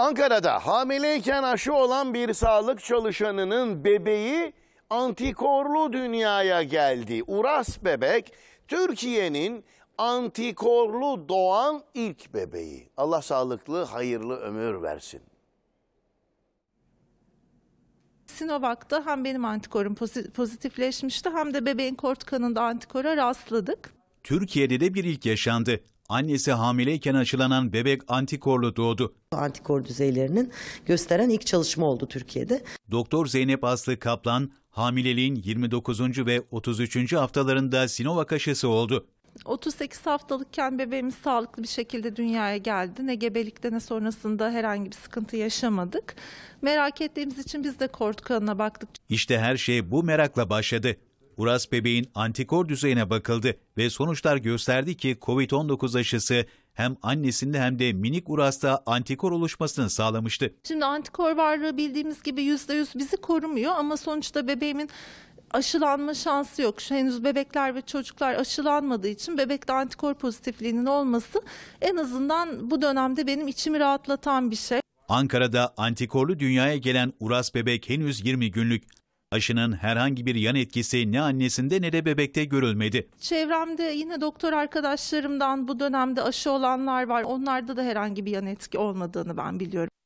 Ankara'da hamileyken aşı olan bir sağlık çalışanının bebeği antikorlu dünyaya geldi. Uras bebek Türkiye'nin antikorlu doğan ilk bebeği. Allah sağlıklı, hayırlı ömür versin. Sinovac'ta hem benim antikorum pozitifleşmişti hem de bebeğin kort kanında antikora rastladık. Türkiye'de de bir ilk yaşandı annesi hamileyken aşılanan bebek antikorlu doğdu. Antikor düzeylerinin gösteren ilk çalışma oldu Türkiye'de. Doktor Zeynep Aslı Kaplan hamileliğin 29. ve 33. haftalarında Sinovac aşısı oldu. 38 haftalıkken bebeğimiz sağlıklı bir şekilde dünyaya geldi. Ne gebelikte ne sonrasında herhangi bir sıkıntı yaşamadık. Merak ettiğimiz için biz de korku kanına baktık. İşte her şey bu merakla başladı. Uras bebeğin antikor düzeyine bakıldı ve sonuçlar gösterdi ki COVID-19 aşısı hem annesinde hem de minik Uras'ta antikor oluşmasını sağlamıştı. Şimdi antikor varlığı bildiğimiz gibi %100 bizi korumuyor ama sonuçta bebeğimin aşılanma şansı yok. Şu henüz bebekler ve çocuklar aşılanmadığı için bebekte antikor pozitifliğinin olması en azından bu dönemde benim içimi rahatlatan bir şey. Ankara'da antikorlu dünyaya gelen Uras bebek henüz 20 günlük Aşının herhangi bir yan etkisi ne annesinde ne de bebekte görülmedi. Çevremde yine doktor arkadaşlarımdan bu dönemde aşı olanlar var. Onlarda da herhangi bir yan etki olmadığını ben biliyorum.